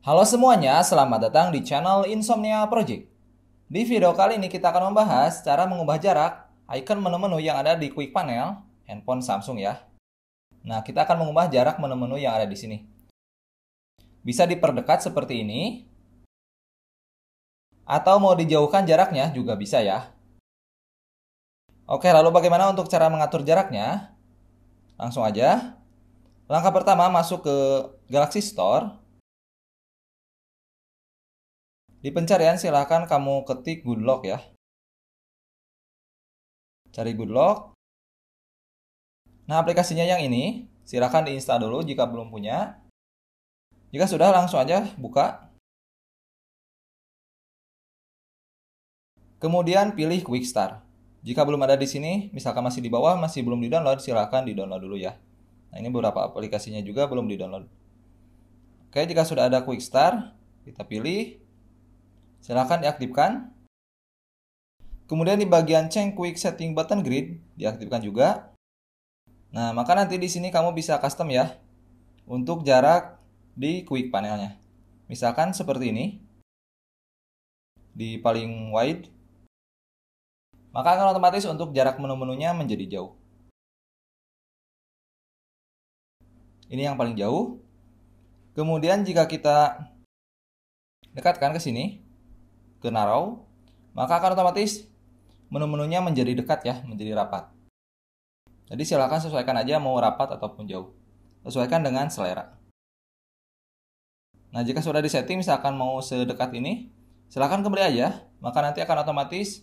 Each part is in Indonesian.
Halo semuanya, selamat datang di channel Insomnia Project. Di video kali ini kita akan membahas cara mengubah jarak icon menu-menu yang ada di Quick Panel handphone Samsung ya. Nah, kita akan mengubah jarak menu-menu yang ada di sini. Bisa diperdekat seperti ini. Atau mau dijauhkan jaraknya juga bisa ya. Oke, lalu bagaimana untuk cara mengatur jaraknya? Langsung aja. Langkah pertama masuk ke Galaxy Store di pencarian silahkan kamu ketik good luck ya. Cari good luck. Nah aplikasinya yang ini, silahkan diinstal dulu jika belum punya. Jika sudah langsung aja buka. Kemudian pilih quick start. Jika belum ada di sini, misalkan masih di bawah, masih belum di-download, silahkan di-download dulu ya. Nah, ini beberapa aplikasinya juga belum di-download. Oke, jika sudah ada quick start, kita pilih Silahkan diaktifkan. Kemudian di bagian change quick setting button grid diaktifkan juga. Nah, maka nanti di sini kamu bisa custom ya untuk jarak di quick panelnya. Misalkan seperti ini. Di paling wide. Maka akan otomatis untuk jarak menu-menunya menjadi jauh. Ini yang paling jauh. Kemudian jika kita dekatkan ke sini, ke narrow, maka akan otomatis menu-menunya menjadi dekat ya, menjadi rapat. Jadi silakan sesuaikan aja mau rapat ataupun jauh. Sesuaikan dengan selera. Nah, jika sudah disetting misalkan mau sedekat ini, silakan kembali aja, maka nanti akan otomatis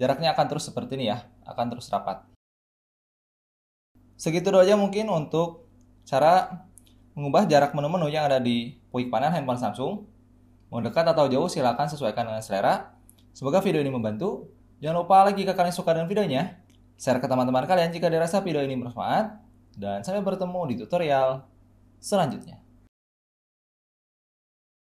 jaraknya akan terus seperti ini ya, akan terus rapat. Segitu dulu aja mungkin untuk cara mengubah jarak menu-menu yang ada di puik panel handphone Samsung Mau dekat atau jauh silakan sesuaikan dengan selera. Semoga video ini membantu. Jangan lupa lagi jika kalian suka dengan videonya. Share ke teman-teman kalian jika dirasa video ini bermanfaat. Dan sampai bertemu di tutorial selanjutnya.